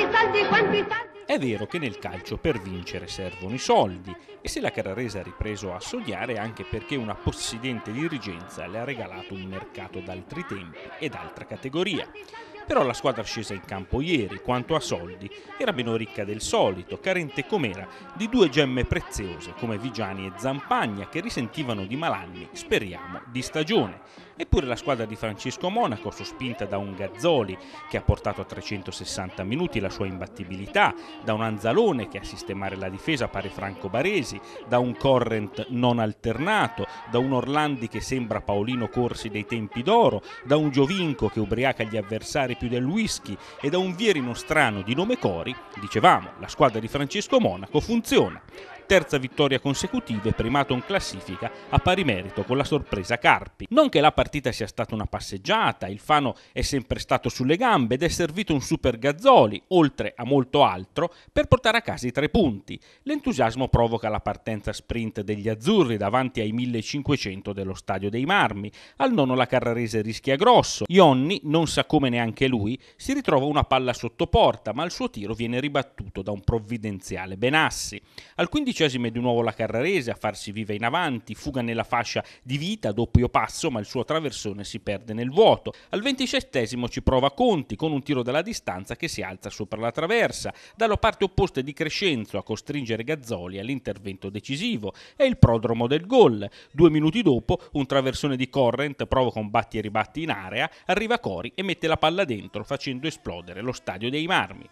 soldi, soldi, quanti soldi? È vero che nel calcio per vincere servono i soldi e se la Carrarese ha ripreso a sognare è anche perché una possidente dirigenza le ha regalato un mercato d'altri tempi e d'altra categoria. Però la squadra scesa in campo ieri, quanto a soldi, era meno ricca del solito, carente com'era di due gemme preziose come Vigiani e Zampagna che risentivano di malanni, speriamo, di stagione. Eppure la squadra di Francesco Monaco, sospinta da un Gazzoli che ha portato a 360 minuti la sua imbattibilità, da un Anzalone che a sistemare la difesa pare Franco Baresi, da un Corrent non alternato, da un Orlandi che sembra Paolino Corsi dei tempi d'oro, da un Giovinco che ubriaca gli avversari più del whisky e da un vierino strano di nome Cori, dicevamo, la squadra di Francesco Monaco funziona terza vittoria consecutiva e primato in classifica a pari merito con la sorpresa Carpi. Non che la partita sia stata una passeggiata, il Fano è sempre stato sulle gambe ed è servito un super Gazzoli, oltre a molto altro, per portare a casa i tre punti. L'entusiasmo provoca la partenza sprint degli azzurri davanti ai 1500 dello Stadio dei Marmi. Al nono la Carrarese rischia grosso. Ionni, non sa come neanche lui, si ritrova una palla sotto porta, ma il suo tiro viene ribattuto da un provvidenziale Benassi. Al 15 dodicesimo è di nuovo la Carrarese a farsi viva in avanti, fuga nella fascia di vita, doppio passo, ma il suo traversone si perde nel vuoto. Al ventisettesimo ci prova Conti con un tiro dalla distanza che si alza sopra la traversa. Dalla parte opposta di Crescenzo a costringere Gazzoli all'intervento decisivo. È il prodromo del gol. Due minuti dopo, un traversone di Corrent provoca un batti e ribatti in area, arriva Cori e mette la palla dentro facendo esplodere lo stadio dei Marmi.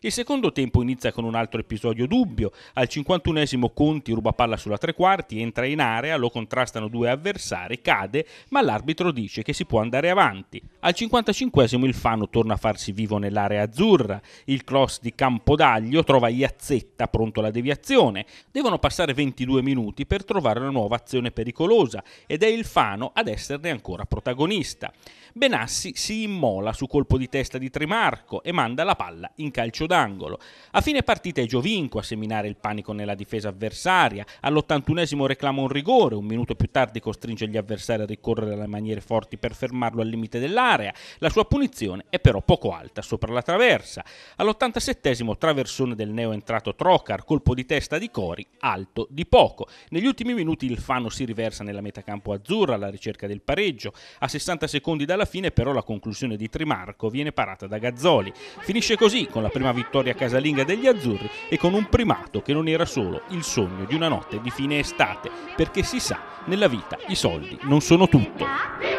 Il secondo tempo inizia con un altro episodio dubbio. Al 51esimo Conti ruba palla sulla tre quarti, entra in area, lo contrastano due avversari, cade, ma l'arbitro dice che si può andare avanti. Al 55esimo il Fano torna a farsi vivo nell'area azzurra. Il cross di Campodaglio trova Iazzetta pronto alla deviazione. Devono passare 22 minuti per trovare una nuova azione pericolosa ed è il Fano ad esserne ancora protagonista. Benassi si immola su colpo di testa di Trimarco e manda la palla in calcio calcio d'angolo. A fine partita è Giovinco a seminare il panico nella difesa avversaria, all'81esimo reclama un rigore, un minuto più tardi costringe gli avversari a ricorrere alle maniere forti per fermarlo al limite dell'area, la sua punizione è però poco alta sopra la traversa. All'87esimo traversone del neo entrato Trocar, colpo di testa di Cori, alto di poco. Negli ultimi minuti il Fano si riversa nella metacampo azzurra alla ricerca del pareggio, a 60 secondi dalla fine però la conclusione di Trimarco viene parata da Gazzoli. Finisce così con la prima vittoria casalinga degli azzurri e con un primato che non era solo il sogno di una notte di fine estate, perché si sa, nella vita i soldi non sono tutto.